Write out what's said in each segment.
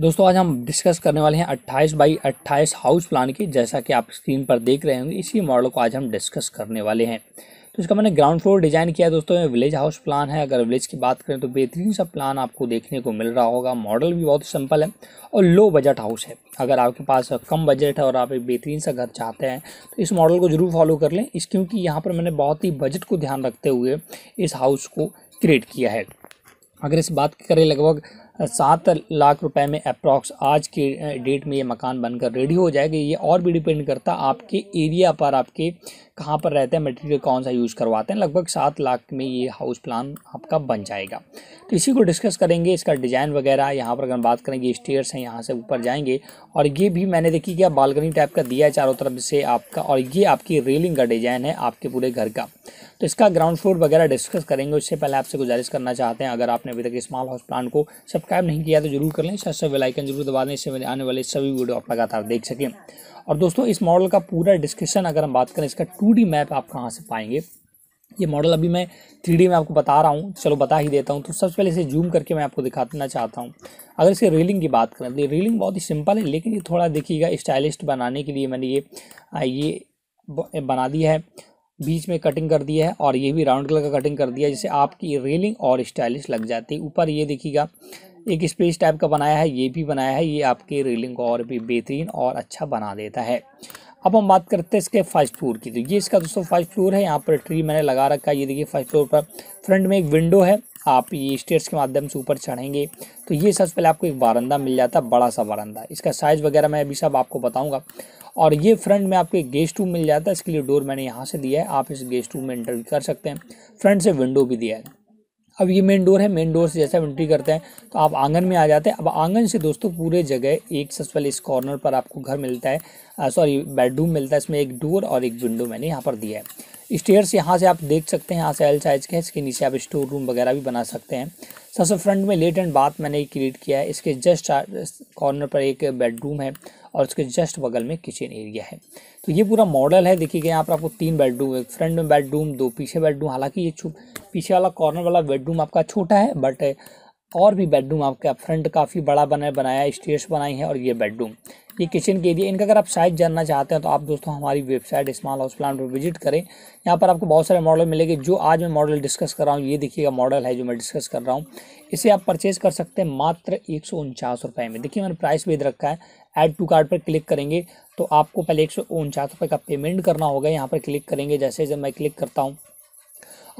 दोस्तों आज हम डिस्कस करने वाले हैं 28 बाई 28 हाउस प्लान की जैसा कि आप स्क्रीन पर देख रहे होंगे इसी मॉडल को आज हम डिस्कस करने वाले हैं तो इसका मैंने ग्राउंड फ्लोर डिज़ाइन किया है दोस्तों ये विलेज हाउस प्लान है अगर विलेज की बात करें तो बेहतरीन सा प्लान आपको देखने को मिल रहा होगा मॉडल भी बहुत सिंपल है और लो बजट हाउस है अगर आपके पास कम बजट है और आप एक बेहतरीन सा घर चाहते हैं तो इस मॉडल को ज़रूर फॉलो कर लें इस क्योंकि यहाँ पर मैंने बहुत ही बजट को ध्यान रखते हुए इस हाउस को क्रिएट किया है अगर इस बात की करें लगभग सात लाख रुपए में अप्रॉक्स आज के डेट में ये मकान बनकर रेडी हो जाएगा ये और भी डिपेंड करता आपके एरिया पर आपके कहाँ पर रहते हैं मटेरियल कौन सा यूज़ करवाते हैं लगभग सात लाख में ये हाउस प्लान आपका बन जाएगा तो इसी को डिस्कस करेंगे इसका डिज़ाइन वगैरह यहाँ पर अगर बात करेंगे स्टेयर्स हैं यहाँ से ऊपर जाएंगे और ये भी मैंने देखी क्या बालकनी टाइप का दिया है चारों तरफ से आपका और ये आपकी रेलिंग का डिज़ाइन है आपके पूरे घर का तो इसका ग्राउंड फ्लोर वगैरह डिस्कस करेंगे उससे पहले आपसे गुजारिश करना चाहते हैं अगर आपने अभी तक स्मॉल हाउस प्लान को सब्सक्राइब नहीं किया तो जरूर कर लें साथ साथ बेलाइकन जरूर दबा दें इससे आने वाले सभी वीडियो आप लगातार देख सकें और दोस्तों इस मॉडल का पूरा डिस्क्रिप्शन अगर हम बात करें इसका टू मैप आप कहाँ से पाएंगे ये मॉडल अभी मैं थ्री में आपको बता रहा हूँ चलो बता ही देता हूँ तो सबसे पहले इसे जूम करके मैं आपको दिखाना चाहता हूँ अगर इसे रेलिंग की बात करें तो ये रेलिंग बहुत ही सिंपल है लेकिन ये थोड़ा देखिएगा स्टाइलिस्ट बनाने के लिए मैंने ये ये बना दिया है बीच में कटिंग कर दिया है और ये भी राउंड कलर का कटिंग कर दिया है जिससे आपकी रेलिंग और स्टाइलिश लग जाती है ऊपर ये देखिएगा एक स्पेस टाइप का बनाया है ये भी बनाया है ये आपके रेलिंग को और भी बेहतरीन और अच्छा बना देता है अब हम बात करते हैं इसके फर्स्ट फ्लोर की तो ये इसका दोस्तों फर्स्ट फ्लोर है यहाँ पर ट्री मैंने लगा रखा है ये देखिए फर्स्ट फ्लोर पर फ्रंट में एक विंडो है आप ये स्टेयर्स के माध्यम से ऊपर चढ़ेंगे तो ये सबसे पहले आपको एक बारंदा मिल जाता है बड़ा सा बारंदा इसका साइज़ वगैरह मैं अभी सब आपको बताऊँगा और ये फ्रंट में आपको एक गेस्ट रूम मिल जाता है इसके लिए डोर मैंने यहाँ से दिया है आप इस गेस्ट रूम में इंटरव्यू कर सकते हैं फ्रंट से विंडो भी दिया है अब ये मेन डोर है मेन डोर से जैसे आप एंट्री करते हैं तो आप आंगन में आ जाते हैं अब आंगन से दोस्तों पूरे जगह एक सबसे पहले इस कॉर्नर पर आपको घर मिलता है सॉरी बेडरूम मिलता है इसमें एक डोर और एक विंडो मैंने यहाँ पर दिया है से यहाँ से आप देख सकते हैं यहाँ से एल साइज के इसके नीचे आप स्टोर रूम वगैरह भी बना सकते हैं सबसे फ्रंट में लेट एंड बाथ मैंने क्रिएट किया है इसके जस्ट कॉर्नर पर एक बेडरूम है और उसके जस्ट बगल में किचन एरिया है तो ये पूरा मॉडल है देखिए यहाँ पर आपको तीन बेडरूम एक फ्रंट में बेडरूम दो पीछे बेडरूम हालांकि ये छुप पीछे वाला कॉर्नर वाला बेडरूम आपका छोटा है बट और भी बेडरूम आपका फ्रंट काफ़ी बड़ा बना बनाया स्टेयर्स बनाई है और ये बेडरूम ये किचन के एरिया इनका अगर आप साइज़ जानना चाहते हैं तो आप दोस्तों हमारी वेबसाइट स्मॉल हाउस प्लान पर विजिट करें यहाँ पर आपको बहुत सारे मॉडल मिलेंगे जो आज मैं मॉडल डिस्कस कर रहा हूँ ये देखिएगा मॉडल है जो मैं डिस्कस कर रहा हूँ इसे आप परचेज़ कर सकते हैं मात्र एक रुपए में देखिए मैंने प्राइस भेज रखा है ऐड टू कार्ड पर क्लिक करेंगे तो आपको पहले एक सौ का पेमेंट करना होगा यहाँ पर क्लिक करेंगे जैसे जब मैं क्लिक करता हूँ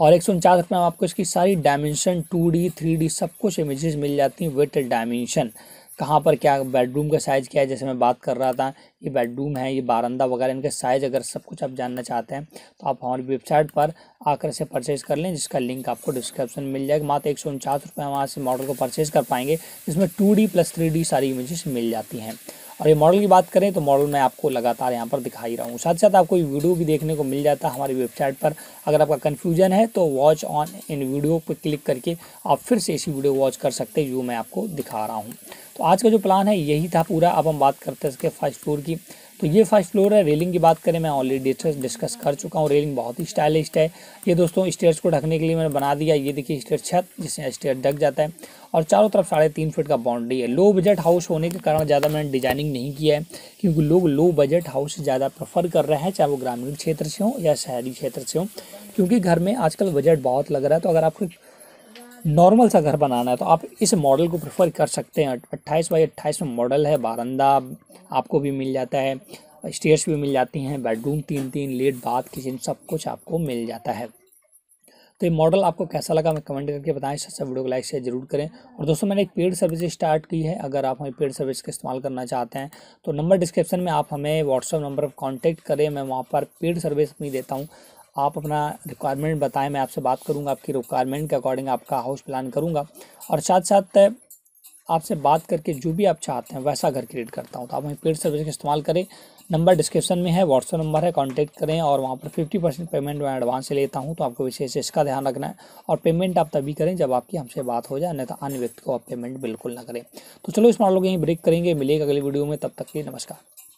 और एक सौ उनचास रुपये में आपको इसकी सारी dimension two D three D सब कुछ इमेजेस मिल जाती हैं विथ डायमेंशन कहाँ पर क्या बेडरूम का साइज़ क्या है जैसे मैं बात कर रहा था ये बेडरूम है ये बारंदा वगैरह इनके साइज़ अगर सब कुछ आप जानना चाहते हैं तो आप हमारी वेबसाइट पर आकर से परचेज़ कर लें जिसका लिंक आपको डिस्क्रिप्शन मिल जाएगा मात्र एक सौ उनचास रुपये हम वहाँ से मॉडल को परचेज़ कर पाएंगे जिसमें two D plus three D सारी इमेजेस मिल जाती हैं और ये मॉडल की बात करें तो मॉडल मैं आपको लगातार यहाँ पर दिखा ही रहा हूँ साथ साथ आपको ये वीडियो भी देखने को मिल जाता है हमारी वेबसाइट पर अगर आपका कन्फ्यूजन है तो वॉच ऑन इन वीडियो पर क्लिक करके आप फिर से इसी वीडियो वॉच कर सकते हैं जो मैं आपको दिखा रहा हूँ तो आज का जो प्लान है यही था पूरा अब हम बात करते हैं इसके फर्स्ट फ्लोर की तो ये फर्स्ट फ्लोर है रेलिंग की बात करें मैं ऑलरेडी डिस्कस कर चुका हूँ रेलिंग बहुत ही स्टाइलिश है ये दोस्तों स्टेयर्स को ढकने के लिए मैंने बना दिया ये देखिए स्टेयर छत जिसमें स्टेयर ढक जाता है और चारों तरफ साढ़े तीन फीट का बाउंड्री है लो बजट हाउस होने के कारण ज़्यादा मैंने डिजाइनिंग नहीं किया है क्योंकि लोग लो बजट हाउस ज़्यादा प्रेफर कर रहे हैं चाहे वो ग्रामीण क्षेत्र से हो या शहरी क्षेत्र से हो क्योंकि घर में आजकल बजट बहुत लग रहा है तो अगर आपको नॉर्मल सा घर बनाना है तो आप इस मॉडल को प्रेफर कर सकते हैं अट्ठाईस बाई अट्ठाईस में मॉडल है बारंदा आपको भी मिल जाता है स्टेयर्स भी मिल जाती हैं बेडरूम तीन तीन लेट बाथ किचन सब कुछ आपको मिल जाता है तो ये मॉडल आपको कैसा लगा मैं कमेंट करके बताएं इससे अच्छा वीडियो को लाइक शेयर जरूर करें और दोस्तों मैंने एक पेड सर्विस स्टार्ट की है अगर आप हमें पेड सर्विस का इस्तेमाल करना चाहते हैं तो नंबर डिस्क्रिप्शन में आप हमें व्हाट्सअप नंबर पर कॉन्टैक्ट करें मैं वहाँ पर पेड सर्विस भी देता हूँ आप अपना रिक्वायरमेंट बताएं मैं आपसे बात करूँगा आपकी रिक्वायरमेंट के अकॉर्डिंग आपका हाउस प्लान करूँगा और साथ साथ आपसे बात करके जो भी आप चाहते हैं वैसा घर क्रिएट करता हूँ तो आप वहीं पेड सर्विस का इस्तेमाल करें नंबर डिस्क्रिप्शन में है व्हाट्सअप नंबर है कॉन्टैक्ट करें और वहाँ पर फिफ्टी परसेंट पेमेंट मैं एडवांस से लेता हूँ तो आपको विशेष इसका ध्यान रखना है और पेमेंट आप तभी करें जब आपकी हमसे बात हो जाए अन्यथा अन्य व्यक्ति को आप पेमेंट बिल्कुल ना करें तो चलो इस मॉडल को यहीं ब्रेक करेंगे मिलेगा अगले वीडियो में तब तक के लिए नमस्कार